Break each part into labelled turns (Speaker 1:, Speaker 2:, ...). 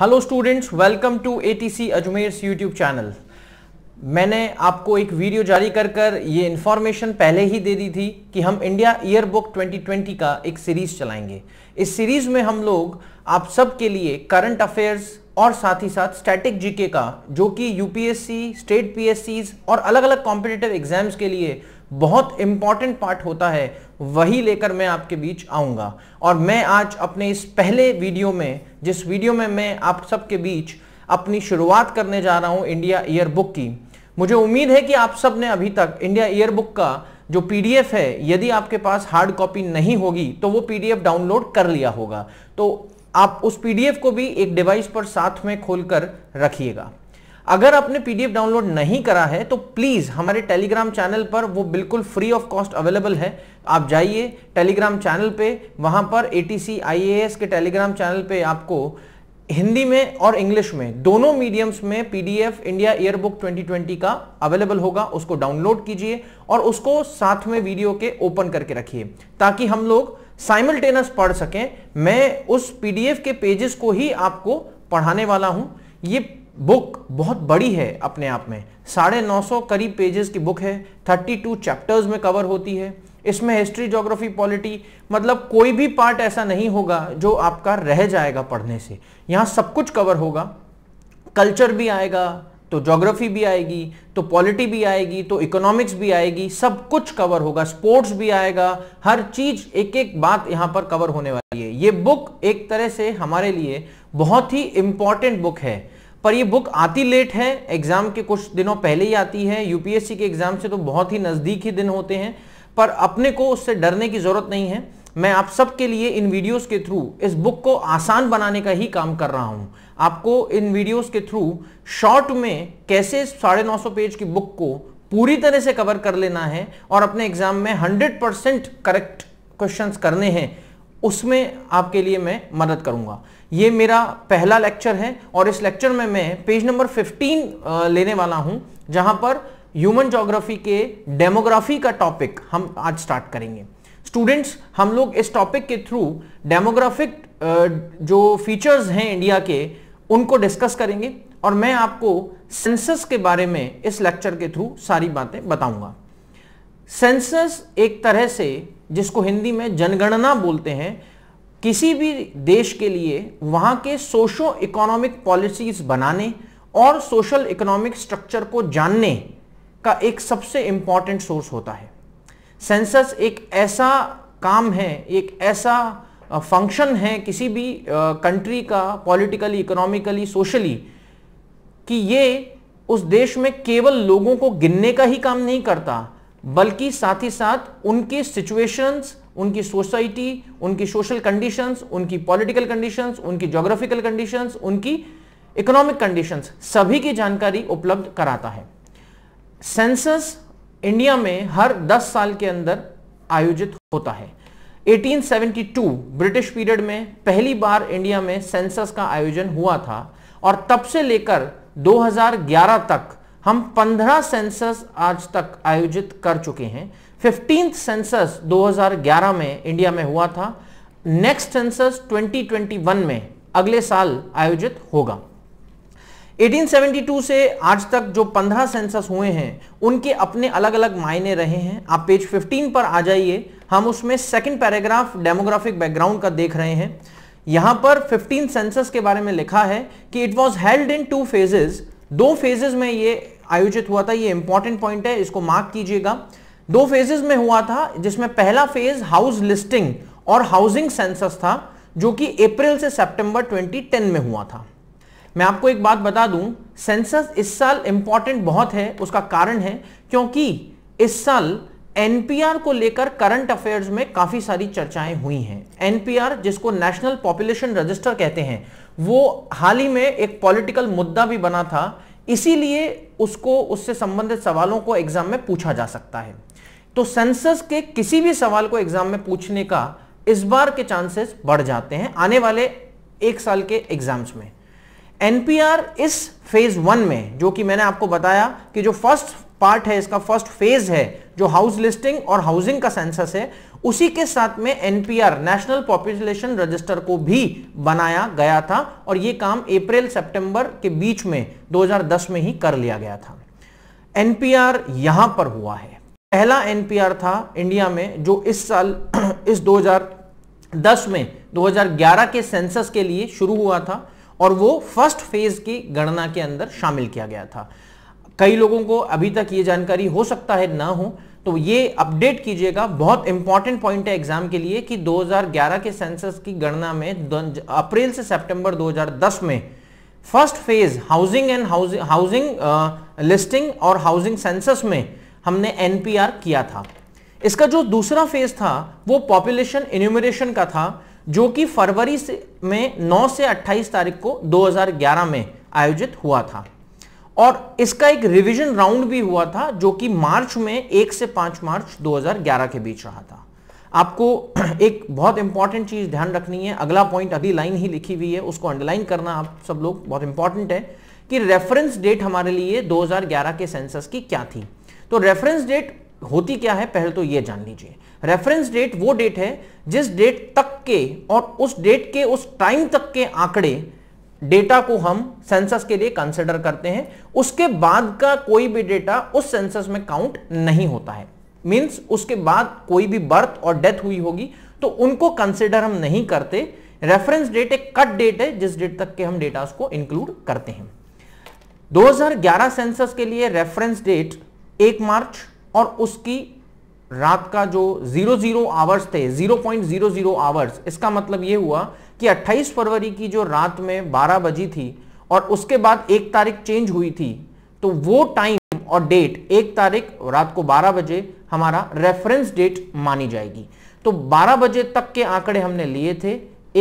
Speaker 1: Hello students welcome to ATC Ajmer YouTube channel मैंने आपको एक वीडियो जारी कर कर ये इन्फॉर्मेशन पहले ही दे दी थी कि हम इंडिया ईयर बुक 2020 का एक सीरीज चलाएंगे इस सीरीज में हम लोग आप सब के लिए करंट अफेयर्स और साथ ही साथ स्टैटिक जीके का जो कि यूपीएससी स्टेट पीएससीज और अलग अलग कॉम्पिटेटिव एग्जाम्स के लिए बहुत इंपॉर्टेंट पार्ट होता है वही लेकर मैं आपके बीच आऊंगा और मैं आज अपने इस पहले वीडियो में जिस वीडियो में मैं आप सबके बीच अपनी शुरुआत करने जा रहा हूं इंडिया ईयर बुक की मुझे उम्मीद है कि आप सब ने अभी तक इंडिया ईयरबुक का जो पीडीएफ है यदि आपके पास हार्ड कॉपी नहीं होगी तो वो पीडीएफ डाउनलोड कर लिया होगा तो आप उस पीडीएफ को भी एक डिवाइस पर साथ में खोलकर रखिएगा अगर आपने पीडीएफ डाउनलोड नहीं करा है तो प्लीज हमारे टेलीग्राम चैनल पर वो बिल्कुल फ्री ऑफ कॉस्ट अवेलेबल है आप जाइए टेलीग्राम चैनल पे वहां पर एटीसी आईएएस के टेलीग्राम चैनल पे आपको हिंदी में और इंग्लिश में दोनों मीडियम्स में पीडीएफ इंडिया ईयरबुक 2020 का अवेलेबल होगा उसको डाउनलोड कीजिए और उसको साथ में वीडियो के ओपन करके रखिए ताकि हम लोग साइमल्टेनस पढ़ सकें मैं उस पीडीएफ के पेजेस को ही आपको पढ़ाने वाला हूं ये बुक बहुत बड़ी है अपने आप में साढ़े नौ सौ करीब पेजेस की बुक है थर्टी टू चैप्टर्स में कवर होती है इसमें हिस्ट्री जोग्राफी पॉलिटी मतलब कोई भी पार्ट ऐसा नहीं होगा जो आपका रह जाएगा पढ़ने से यहाँ सब कुछ कवर होगा कल्चर भी आएगा तो जोग्राफी भी आएगी तो पॉलिटी भी आएगी तो इकोनॉमिक्स भी आएगी सब कुछ कवर होगा स्पोर्ट्स भी आएगा हर चीज एक एक बात यहाँ पर कवर होने वाली है ये बुक एक तरह से हमारे लिए बहुत ही इंपॉर्टेंट बुक है पर ये बुक आती लेट है एग्जाम के कुछ दिनों पहले ही आती है यूपीएससी के एग्जाम से तो बहुत ही नज़दीक ही दिन होते हैं पर अपने को उससे डरने की ज़रूरत नहीं है मैं आप सबके लिए इन वीडियोस के थ्रू इस बुक को आसान बनाने का ही काम कर रहा हूं आपको इन वीडियोस के थ्रू शॉर्ट में कैसे साढ़े नौ सौ पेज की बुक को पूरी तरह से कवर कर लेना है और अपने एग्जाम में हंड्रेड परसेंट करेक्ट क्वेश्चन करने हैं उसमें आपके लिए मैं मदद करूंगा ये मेरा पहला लेक्चर है और इस लेक्चर में मैं पेज नंबर 15 लेने वाला हूं जहां पर ह्यूमन जोग्राफी के डेमोग्राफी का टॉपिक हम आज स्टार्ट करेंगे स्टूडेंट्स हम लोग इस टॉपिक के थ्रू डेमोग्राफिक जो फीचर्स हैं इंडिया के उनको डिस्कस करेंगे और मैं आपको सेंसस के बारे में इस लेक्चर के थ्रू सारी बातें बताऊंगा सेंसस एक तरह से जिसको हिंदी में जनगणना बोलते हैं किसी भी देश के लिए वहां के सोशो इकोनॉमिक पॉलिसीज बनाने और सोशल इकोनॉमिक स्ट्रक्चर को जानने का एक सबसे इम्पॉर्टेंट सोर्स होता है सेंसस एक ऐसा काम है एक ऐसा फंक्शन है किसी भी कंट्री का पॉलिटिकली इकोनॉमिकली सोशली कि ये उस देश में केवल लोगों को गिनने का ही काम नहीं करता बल्कि साथ ही साथ उनके सिचुएशंस उनकी सोसाइटी उनकी सोशल कंडीशंस उनकी पॉलिटिकल कंडीशंस उनकी ज्योग्राफिकल कंडीशंस उनकी इकोनॉमिक कंडीशंस सभी की जानकारी उपलब्ध कराता है सेंसस इंडिया में हर 10 साल के अंदर आयोजित होता है 1872 ब्रिटिश पीरियड में पहली बार इंडिया में सेंसस का आयोजन हुआ था और तब से लेकर 2011 तक हम 15 सेंसस आज तक आयोजित कर चुके हैं फिफ्टींथ सेंसस 2011 में इंडिया में हुआ था नेक्स्ट सेंसस 2021 में अगले साल आयोजित होगा 1872 से आज तक जो 15 सेंसस हुए हैं उनके अपने अलग अलग मायने रहे हैं आप पेज 15 पर आ जाइए हम उसमें सेकंड पैराग्राफ डेमोग्राफिक बैकग्राउंड का देख रहे हैं यहां पर 15 सेंसस के बारे में लिखा है कि it was held in two phases दो फेजेस में ये आयोजित हुआ था ये इंपॉर्टेंट पॉइंट है इसको मार्क कीजिएगा दो फेजेस में हुआ था जिसमें पहला फेज हाउस लिस्टिंग और हाउसिंग सेंसस था जो कि अप्रैल से सितंबर 2010 में हुआ था मैं आपको एक बात बता दूं सेंसस इस साल इंपॉर्टेंट बहुत है उसका कारण है क्योंकि इस साल एनपीआर को लेकर करंट अफेयर्स में काफी सारी चर्चाएं हुई हैं एनपीआर जिसको नेशनल पॉपुलेशन रजिस्टर कहते हैं वो हाल ही में एक पॉलिटिकल मुद्दा भी बना था इसीलिए उसको उससे संबंधित सवालों को एग्जाम में पूछा जा सकता है तो सेंसस के किसी भी सवाल को एग्जाम में पूछने का इस बार के चांसेस बढ़ जाते हैं आने वाले एक साल के एग्जाम्स में एनपीआर इस फेज वन में जो कि मैंने आपको बताया कि जो फर्स्ट पार्ट है इसका फर्स्ट फेज है जो हाउस लिस्टिंग और हाउसिंग का सेंसस है उसी के साथ में एनपीआर नेशनल पॉपुलेशन रजिस्टर को भी बनाया गया था और यह काम अप्रैल सितंबर के बीच में 2010 में ही कर लिया गया था एनपीआर यहां पर हुआ है पहला एनपीआर था इंडिया में जो इस साल इस 2010 में 2011 के सेंसस के लिए शुरू हुआ था और वो फर्स्ट फेज की गणना के अंदर शामिल किया गया था कई लोगों को अभी तक ये जानकारी हो सकता है ना हो तो ये अपडेट कीजिएगा बहुत इंपॉर्टेंट पॉइंट है एग्जाम के लिए कि 2011 के सेंसस की गणना में अप्रैल से सितंबर 2010 में first phase housing and housing listing और हाउसिंग सेंसस में हमने एनपीआर किया था इसका जो दूसरा फेज था वो पॉपुलेशन इन्यूमरेशन का था जो कि फरवरी से में 9 से 28 तारीख को 2011 में आयोजित हुआ था और इसका एक रिवीजन राउंड भी हुआ था जो कि मार्च में एक से पांच मार्च 2011 के बीच रहा था आपको एक बहुत इंपॉर्टेंट चीज ध्यान रखनी है अगला पॉइंट अभी लाइन ही लिखी हुई है उसको अंडरलाइन करना आप सब लोग बहुत इंपॉर्टेंट है कि रेफरेंस डेट हमारे लिए 2011 के सेंसस की क्या थी तो रेफरेंस डेट होती क्या है पहले तो यह जान लीजिए रेफरेंस डेट वो डेट है जिस डेट तक के और उस डेट के उस टाइम तक के आंकड़े डेटा को हम सेंसस के लिए कंसिडर करते हैं उसके बाद का कोई भी डेटा उस सेंसस में काउंट नहीं होता है मीन्स उसके बाद कोई भी बर्थ और डेथ हुई होगी तो उनको कंसिडर हम नहीं करते रेफरेंस डेट एक कट डेट है जिस डेट तक के हम डेटा को इंक्लूड करते हैं 2011 सेंसस के लिए रेफरेंस डेट 1 मार्च और उसकी रात का जो 00 आवर्स थे 0.00 आवर्स इसका मतलब यह हुआ कि 28 फरवरी की जो रात में 12 बजी थी और उसके बाद एक तारीख चेंज हुई थी तो वो टाइम और डेट एक तारीख रात को 12 बजे हमारा रेफरेंस डेट मानी जाएगी तो 12 बजे तक के आंकड़े हमने लिए थे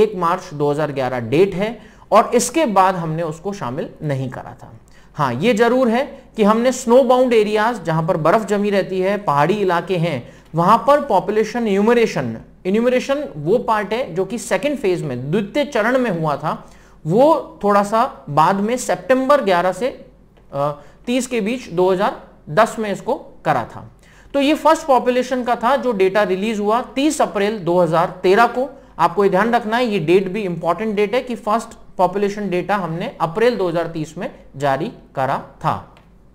Speaker 1: एक मार्च 2011 डेट है और इसके बाद हमने उसको शामिल नहीं करा था हाँ ये जरूर है कि हमने स्नो बाउंड एरियाज जहां पर बर्फ जमी रहती है पहाड़ी इलाके हैं वहां पर पॉपुलेशन न्यूमरेशन इन्यूमरेशन वो पार्ट है जो कि सेकेंड फेज में द्वितीय चरण में हुआ था वो थोड़ा सा बाद में सितंबर 11 से तीस के बीच 2010 में इसको करा था तो ये फर्स्ट पॉपुलेशन का था जो डेटा रिलीज हुआ 30 अप्रैल 2013 को आपको ये ध्यान रखना है ये डेट भी इंपॉर्टेंट डेट है कि फर्स्ट पॉपुलेशन डेटा हमने अप्रैल 2030 में जारी करा था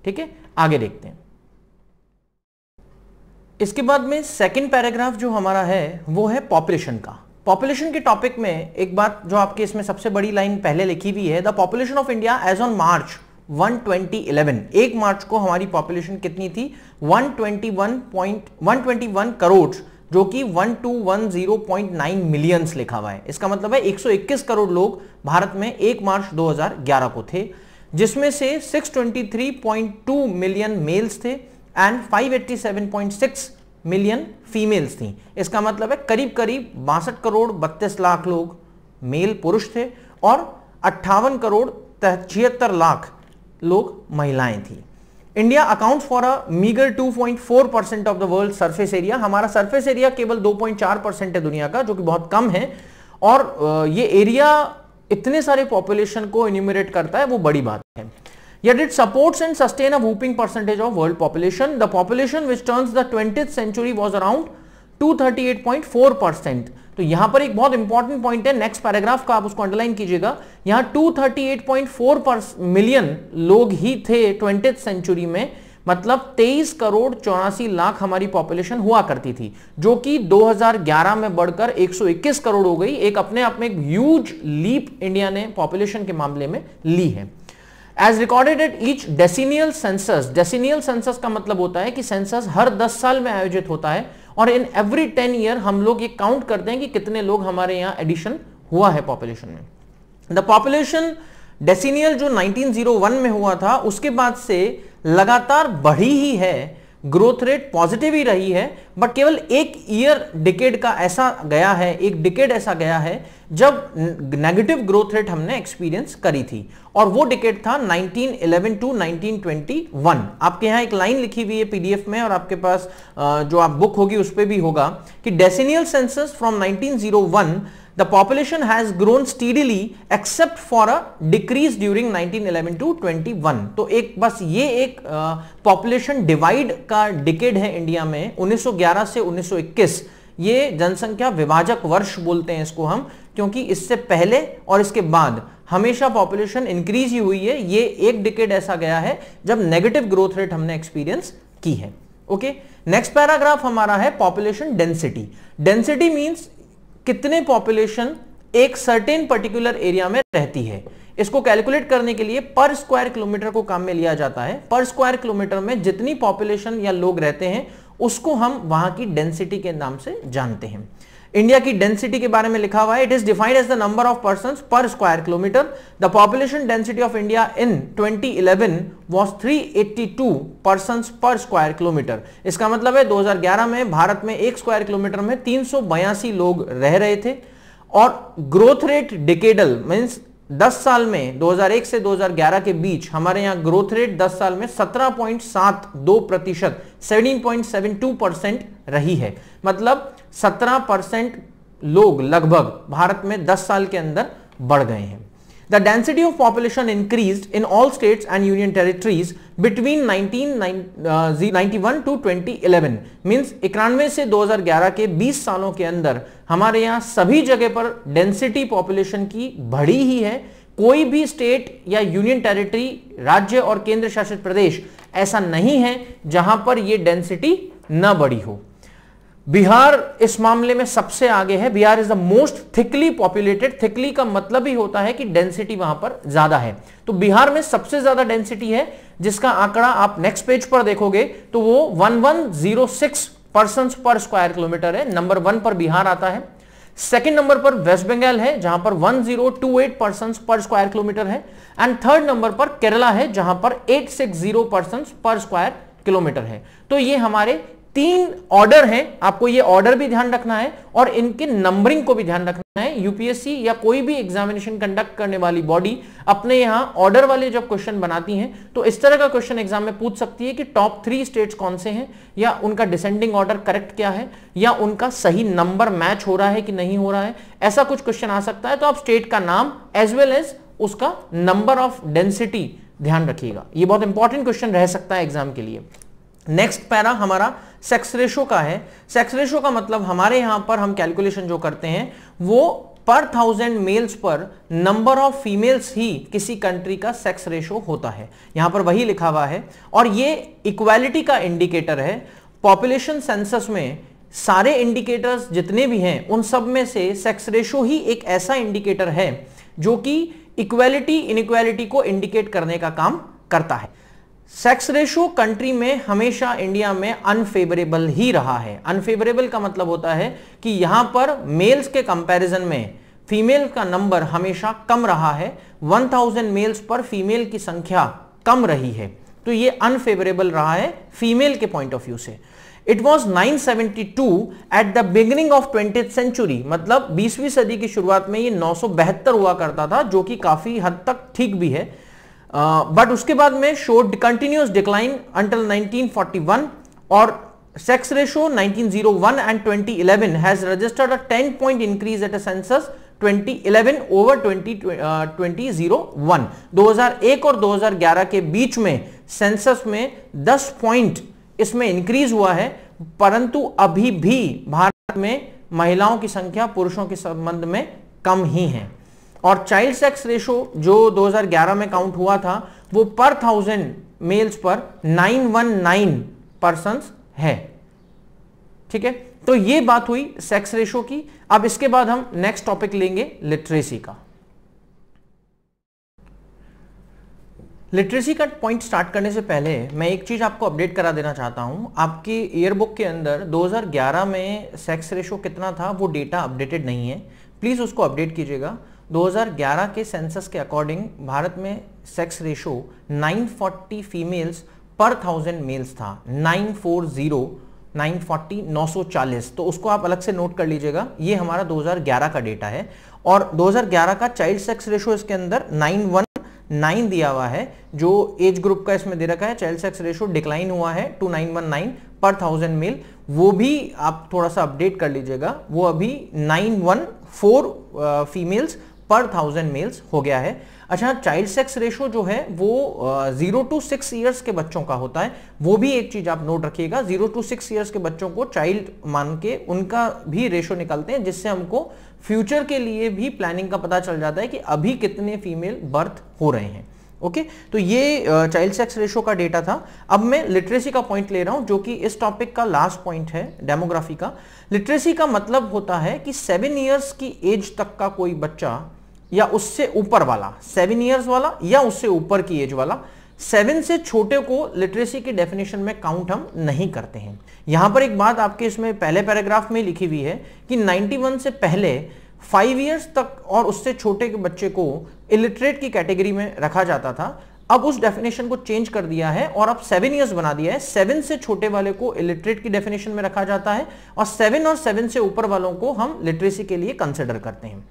Speaker 1: ठीक है आगे देखते हैं इसके बाद में सेकेंड पैराग्राफ जो हमारा है वो है पॉपुलेशन का पॉपुलेशन के टॉपिक में एक बात जो आपके इसमें सबसे बड़ी लाइन पहले लिखी हुई है the population of India as on March 12011 एक मार्च को हमारी पॉपुलेशन कितनी थी 121.121 करोड़ जो कि 1210.9 मिलियंस लिखा हुआ है इसका मतलब है 121 करोड़ लोग भारत में एक मार्च 2011 को थे जिसमें से 623.2 मिलियन मेल्स थे एंड 587.6 मिलियन फीमेल्स थी इसका मतलब है करीब करीब बासठ करोड़ बत्तीस लाख लोग मेल पुरुष थे और अट्ठावन करोड़ छिहत्तर लाख लोग महिलाएं थी India account for a meagre 2.4 percent of the world surface area हमारा सरफेस एरिया केवल 2.4 परसेंट है दुनिया का जो कि बहुत कम है और ये एरिया इतने सारे पॉपुलेशन को इन्यूमरेट करता है वो बड़ी बात है Yet it supports and sustain a whooping percentage of world population. The population which turns the 20th century was around 238.4 percent तो यहां पर एक बहुत इंपॉर्टेंट पॉइंट है नेक्स्ट पैराग्राफ का आप उसको अंडरलाइन कीजिएगा यहां 238.4 मिलियन लोग ही थे ट्वेंटी सेंचुरी में मतलब 23 करोड़ चौरासी लाख हमारी पॉपुलेशन हुआ करती थी जो कि 2011 में बढ़कर 121 करोड़ हो गई एक अपने आप में एक ह्यूज लीप इंडिया ने पॉपुलेशन के मामले में ली है as recorded at each decennial census decennial census का मतलब होता है कि सेंसस हर 10 साल में आयोजित होता है और इन एवरी 10 ईयर हम लोग ये काउंट करते हैं कि कितने लोग हमारे यहां एडिशन हुआ है पॉपुलेशन में द पॉपुलेशन डेसिनियल जो 1901 में हुआ था उसके बाद से लगातार बढ़ी ही है ग्रोथ रेट पॉजिटिव ही रही है बट केवल एक ईयर डिकेड का ऐसा गया है एक डिकेड ऐसा गया है जब नेगेटिव ग्रोथ रेट हमने एक्सपीरियंस करी थी और वो डिकेड था 1911 टू 1921 आपके यहां एक लाइन लिखी हुई है पीडीएफ में और आपके पास जो आप बुक होगी उस पर भी होगा कि decennial census from nineteen the population has grown steadily except for a decrease during 1911 to 21 तो एक बस ये एक population divide का decade है इंडिया में 1911 से 1921 ये जनसंख्या विभाजक वर्ष बोलते हैं इसको हम क्योंकि इससे पहले और इसके बाद हमेशा पॉपुलेशन इंक्रीज ही हुई है ये एक डिकेड ऐसा गया है जब नेगेटिव ग्रोथ रेट हमने एक्सपीरियंस की है ओके नेक्स्ट पैराग्राफ हमारा है पॉपुलेशन डेंसिटी डेंसिटी मींस कितने पॉपुलेशन एक सर्टेन पर्टिकुलर एरिया में रहती है इसको कैलकुलेट करने के लिए पर स्क्वायर किलोमीटर को काम में लिया जाता है पर स्क्वायर किलोमीटर में जितनी पॉपुलेशन या लोग रहते हैं उसको हम वहां की डेंसिटी के नाम से जानते हैं इंडिया की डेंसिटी के बारे में लिखा हुआ है it is defined as the number of person per square kilometre the population density of India in 2011 eighty two person per square kilometre इसका मतलब है 2011 में भारत में एक स्क्वायर किलोमीटर में तीन लोग रह रहे थे और ग्रोथ रेट डिकेडल मीन्स दस साल में 2001 से 2011 के बीच हमारे यहां ग्रोथ रेट दस साल में सत्रह पॉइंट सात दो प्रतिशत परसेंट रही है मतलब सत्रह परसेंट लोग लगभग भारत में दस साल के अंदर बढ़ गए हैं the density of population increase in all states and union territories between 1991 to 2011 means इक्यानवे से 2011 के 20 सालों के अंदर हमारे यहाँ सभी जगह पर डेंसिटी पॉपुलेशन की बढ़ी ही है कोई भी स्टेट या यूनियन टेरिटरी राज्य और केंद्र शासित प्रदेश ऐसा नहीं है जहां पर यह डेंसिटी न बढ़ी हो बिहार इस मामले में सबसे आगे है Bihar is the most thickly populated thickly का मतलब ही होता है कि डेंसिटी वहां पर ज्यादा है तो बिहार में सबसे ज्यादा डेंसिटी है जिसका आंकड़ा आप नेक्स्ट पेज पर देखोगे तो वो 1106 वन पर स्क्वायर किलोमीटर है नंबर वन पर बिहार आता है सेकेंड नंबर पर वेस्ट बंगाल है जहां पर 1028 जीरो पर स्क्वायर किलोमीटर है एंड थर्ड नंबर पर केरला है जहां पर 860 परसेंट पर स्क्वायर किलोमीटर है तो ये हमारे तीन ऑर्डर हैं आपको ये ऑर्डर भी ध्यान रखना है और इनके नंबरिंग को भी ध्यान रखना है यूपीएससी या कोई भी एग्जामिनेशन कंडक्ट करने वाली बॉडी अपने यहां ऑर्डर वाले जब क्वेश्चन बनाती हैं तो इस तरह का क्वेश्चन एग्जाम में पूछ सकती है कि टॉप थ्री स्टेट्स कौन से हैं या उनका डिसेंडिंग ऑर्डर करेक्ट क्या है या उनका सही नंबर मैच हो रहा है कि नहीं हो रहा है ऐसा कुछ क्वेश्चन आ सकता है तो आप स्टेट का नाम एज वेल एज उसका नंबर ऑफ डेंसिटी ध्यान रखिएगा ये बहुत इंपॉर्टेंट क्वेश्चन रह सकता है एग्जाम के लिए नेक्स्ट पैरा हमारा सेक्स रेशो का है सेक्स रेशो का मतलब हमारे यहां पर हम कैलकुलेशन जो करते हैं वो पर थाउजेंड मेल्स पर नंबर ऑफ फीमेल्स ही किसी कंट्री का सेक्स रेशो होता है यहां पर वही लिखा हुआ है और ये इक्वालिटी का इंडिकेटर है पॉपुलेशन सेंसस में सारे इंडिकेटर्स जितने भी हैं उन सब में से सेक्स रेशो ही एक ऐसा इंडिकेटर है जो कि इक्वालिटी इनक्वालिटी को इंडिकेट करने का काम करता है सेक्स रेशो कंट्री में हमेशा इंडिया में अनफेवरेबल ही रहा है अनफेवरेबल का मतलब होता है कि यहां पर मेल्स के कंपैरिजन में फीमेल का नंबर हमेशा कम रहा है 1000 मेल्स पर फीमेल की संख्या कम रही है तो ये अनफेवरेबल रहा है फीमेल के पॉइंट ऑफ व्यू से it was 972 at the beginning of twenty century मतलब बीसवीं सदी की शुरुआत में ये नौ हुआ करता था जो कि काफी हद तक ठीक भी है बट uh, उसके बाद में शोड कंटिन्यूस डिक्लाइन अंटिल 1941 और sex ratio 1901 and 2011 has registered a 10 point increase at a census 2011 over 2001 2001 और 2011 के बीच में सेंसस में 10 पॉइंट इसमें इंक्रीज हुआ है परंतु अभी भी भारत में महिलाओं की संख्या पुरुषों के संबंध में कम ही है और चाइल्ड सेक्स रेशो जो 2011 में काउंट हुआ था वो पर थाउजेंड मेल्स पर 919 पर्सन है ठीक है तो ये बात हुई सेक्स रेशो की अब इसके बाद हम नेक्स्ट टॉपिक लेंगे लिटरेसी का लिटरेसी का पॉइंट स्टार्ट करने से पहले मैं एक चीज़ आपको अपडेट करा देना चाहता हूं आपकी ईयरबुक के अंदर 2011 में सेक्स रेशो कितना था वो डेटा अपडेटेड नहीं है प्लीज़ उसको अपडेट कीजिएगा 2011 के सेंसस के अकॉर्डिंग भारत में सेक्स रेशो 940 फीमेल्स पर थाउजेंड मेल्स था 940 940 940 तो उसको आप अलग से नोट कर लीजिएगा ये हमारा 2011 का डेटा है और 2011 का चाइल्ड सेक्स रेशो इसके अंदर 919 दिया हुआ है जो एज ग्रुप का इसमें दे रखा है चाइल्ड सेक्स रेशो डिक्लाइन हुआ है टू पर थाउजेंड मेल वो भी आप थोड़ा सा अपडेट कर लीजिएगा वो अभी फोर फीमेल्स uh, पर थाउजेंड मेल्स हो गया है अच्छा चाइल्ड सेक्स रेशो जो है वो जीरो टू सिक्स इयर्स के बच्चों का होता है वो भी एक चीज आप नोट रखिएगा जीरो टू सिक्स इयर्स के बच्चों को चाइल्ड मान के उनका भी रेशो निकलते हैं जिससे हमको फ्यूचर के लिए भी प्लानिंग का पता चल जाता है कि अभी कितने फीमेल बर्थ हो रहे हैं ओके okay? तो ये चाइल्ड सेक्स रेशो का डेटा था अब मैं लिटरेसी का पॉइंट ले रहा हूं जो कि इस टॉपिक का लास्ट पॉइंट है डेमोग्राफी का लिटरेसी का मतलब होता है कि सेवन इयर्स की एज तक का कोई बच्चा या उससे ऊपर वाला सेवन ईयर्स वाला या उससे ऊपर की एज वाला सेवन से छोटे को लिटरेसी की डेफिनेशन में काउंट हम नहीं करते हैं यहां पर एक बात आपके इसमें पहले पैराग्राफ में लिखी हुई है कि 91 से पहले फाइव ईयर्स तक और उससे छोटे के बच्चे को इलिटरेट की कैटेगरी में रखा जाता था अब उस डेफिनेशन को चेंज कर दिया है और अब सेवन ईयर्स बना दिया है सेवन से छोटे वाले को इलिटरेट की डेफिनेशन में रखा जाता है और सेवन और सेवन से ऊपर वालों को हम लिटरेसी के लिए कंसिडर करते हैं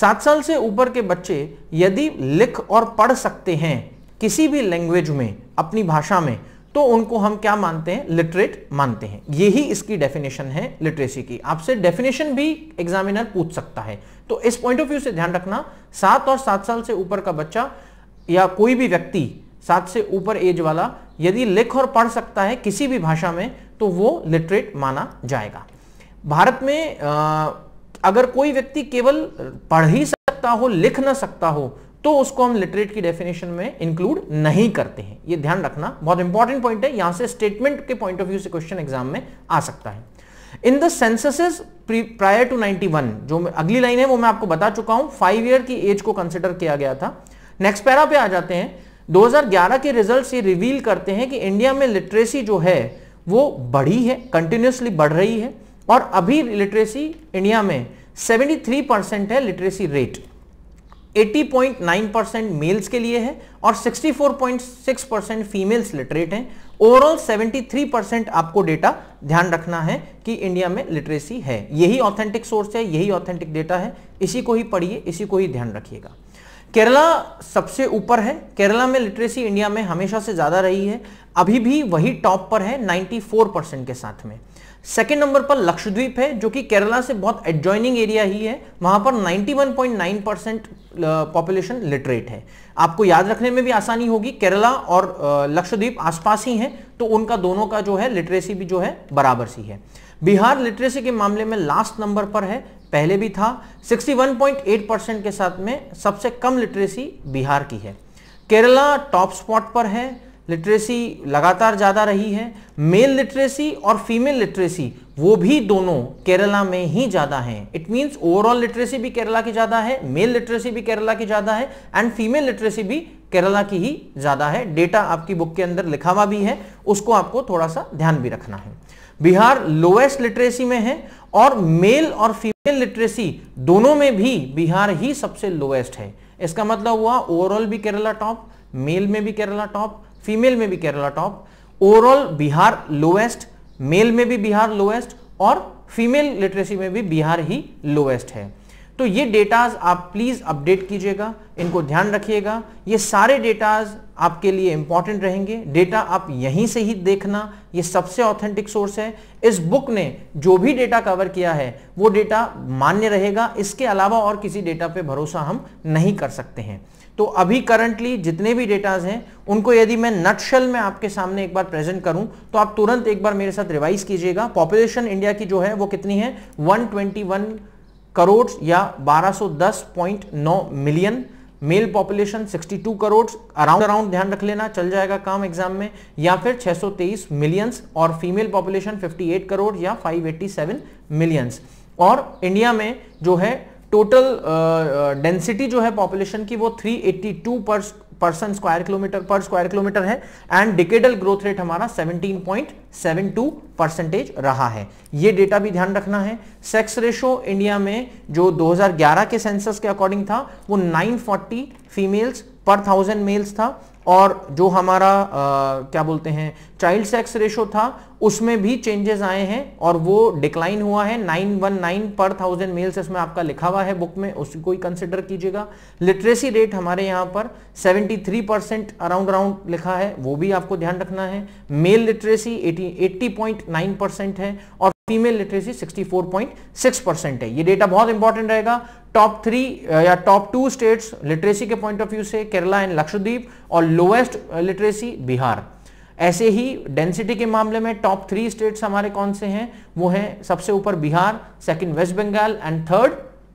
Speaker 1: सात साल से ऊपर के बच्चे यदि लिख और पढ़ सकते हैं किसी भी लैंग्वेज में अपनी भाषा में तो उनको हम क्या मानते हैं लिटरेट मानते हैं यही इसकी डेफिनेशन है लिटरेसी की आपसे डेफिनेशन भी एग्जामिनर पूछ सकता है तो इस पॉइंट ऑफ व्यू से ध्यान रखना सात और सात साल से ऊपर का बच्चा या कोई भी व्यक्ति सात से ऊपर एज वाला यदि लिख और पढ़ सकता है किसी भी भाषा में तो वो लिटरेट माना जाएगा भारत में आ, अगर कोई व्यक्ति केवल पढ़ ही सकता हो लिख ना सकता हो तो उसको हम लिटरेट की डेफिनेशन में इंक्लूड नहीं करते हैं ये ध्यान रखना बहुत इंपॉर्टेंट पॉइंट है यहां से स्टेटमेंट के पॉइंट ऑफ व्यू से क्वेश्चन एग्जाम में आ सकता है in the censuses prior to 91 जो अगली लाइन है वो मैं आपको बता चुका हूं फाइव ईयर की एज को कंसिडर किया गया था नेक्स्ट पैरा पे आ जाते हैं 2011 के रिजल्ट्स ये रिवील करते हैं कि इंडिया में लिटरेसी जो है वो बढ़ी है कंटिन्यूसली बढ़ रही है और अभी लिटरेसी इंडिया में 73 परसेंट है लिटरेसी रेट 80.9 परसेंट मेल्स के लिए है और 64.6 परसेंट फीमेल्स लिटरेट हैं ओवरऑल 73 परसेंट आपको डेटा ध्यान रखना है कि इंडिया में लिटरेसी है यही ऑथेंटिक सोर्स है यही ऑथेंटिक डेटा है इसी को ही पढ़िए इसी को ही ध्यान रखिएगा केरला सबसे ऊपर है केरला में लिटरेसी इंडिया में हमेशा से ज़्यादा रही है अभी भी वही टॉप पर है 94 परसेंट के साथ में सेकेंड नंबर पर लक्षद्वीप है जो कि केरला से बहुत एडजॉइनिंग एरिया ही है वहां पर 91.9 परसेंट पॉपुलेशन लिटरेट है आपको याद रखने में भी आसानी होगी केरला और लक्षद्वीप आसपास ही हैं तो उनका दोनों का जो है लिटरेसी भी जो है बराबर सी है बिहार लिटरेसी के मामले में लास्ट नंबर पर है पहले भी था 61.8 परसेंट के साथ में सबसे कम लिटरेसी बिहार की है केरला टॉप स्पॉट पर है लिटरेसी लगातार ज़्यादा रही है मेल लिटरेसी और फीमेल लिटरेसी वो भी दोनों केरला में ही ज़्यादा हैं इट मीन्स ओवरऑल लिटरेसी भी केरला की ज़्यादा है मेल लिटरेसी भी केरला की ज़्यादा है एंड फीमेल लिटरेसी भी केरला की ही ज़्यादा है डेटा आपकी बुक के अंदर लिखा हुआ भी है उसको आपको थोड़ा सा ध्यान भी रखना है बिहार लोएस्ट लिटरेसी में है और मेल और फीमेल लिटरेसी दोनों में भी बिहार ही सबसे लोएस्ट है इसका मतलब हुआ ओवरऑल भी केरला टॉप मेल में भी केरला टॉप फीमेल में भी Kerala top overall Bihar lowest male में भी बिहार लोएस्ट और फीमेल लिटरेसी में भी बिहार ही लोएस्ट है तो ये डेटाज आप प्लीज अपडेट कीजिएगा इनको ध्यान रखिएगा ये सारे डेटाज आपके लिए इंपॉर्टेंट रहेंगे डेटा आप यहीं से ही देखना ये सबसे ऑथेंटिक सोर्स है इस बुक ने जो भी डेटा कवर किया है वो डेटा मान्य रहेगा इसके अलावा और किसी डेटा पे भरोसा हम नहीं कर सकते हैं तो अभी करंटली जितने भी डेटाज हैं उनको यदि मैं नटशल में आपके सामने एक बार प्रेजेंट करूं तो आप तुरंत एक बार मेरे साथ रिवाइज कीजिएगा पॉपुलेशन इंडिया की जो है वो कितनी है 121 करोड़ या 1210.9 million male population 62 crore around around ध्यान रख लेना चल जाएगा काम एग्जाम में या फिर 623 मिलियंस और फीमेल पॉपुलेशन 58 करोड़ या 587 मिलियंस और इंडिया में जो है टोटल डेंसिटी जो है पॉपुलेशन की वो 382 eighty two person square kilometre पर स्क्वायर किलोमीटर है एंड डिकेडल ग्रोथ रेट हमारा 17.72 परसेंटेज रहा है ये डेटा भी ध्यान रखना है सेक्स रेशो इंडिया में जो 2011 के सेंसस के अकॉर्डिंग था वो 940 फीमेल्स पर थाउजेंड मेल्स था और जो हमारा आ, क्या बोलते हैं चाइल्ड सेक्स रेशो था उसमें भी चेंजेस आए हैं और वो डिक्लाइन हुआ है 919 पर थाउजेंड मेल्स इसमें आपका लिखा हुआ है बुक में उसको ही कंसिडर कीजिएगा लिटरेसी रेट हमारे यहाँ पर 73 परसेंट अराउंड अराउंड लिखा है वो भी आपको ध्यान रखना है मेल लिटरेसी 80 80.9 परसेंट है और फीमेल लिटरेसी 64.6 परसेंट है ये डेटा बहुत इंपॉर्टेंट रहेगा टॉप थ्री uh, या टॉप टू स्टेट्स लिटरेसी के पॉइंट ऑफ व्यू से केरला एंड लक्षद्वीप और लोएस्ट लिटरेसी बिहार ऐसे ही डेंसिटी के मामले में टॉप थ्री स्टेट्स हमारे कौन से हैं वो हैं सबसे ऊपर Bihar second West Bengal and third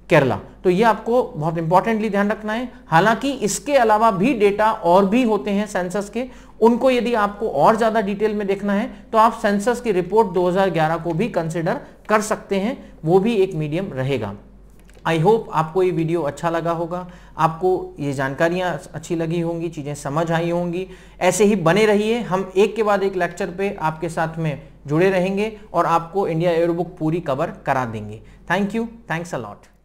Speaker 1: Kerala तो ये आपको बहुत इंपॉर्टेंटली ध्यान रखना है हालांकि इसके अलावा भी डेटा और भी होते हैं सेंसस के उनको यदि आपको और ज़्यादा डिटेल में देखना है तो आप सेंसस की रिपोर्ट 2011 को भी कंसिडर कर सकते हैं वो भी एक मीडियम रहेगा आई होप आपको ये वीडियो अच्छा लगा होगा आपको ये जानकारियाँ अच्छी लगी होंगी चीज़ें समझ आई होंगी ऐसे ही बने रहिए हम एक के बाद एक लेक्चर पे आपके साथ में जुड़े रहेंगे और आपको इंडिया एयरबुक पूरी कवर करा देंगे थैंक यू थैंक्स अलॉट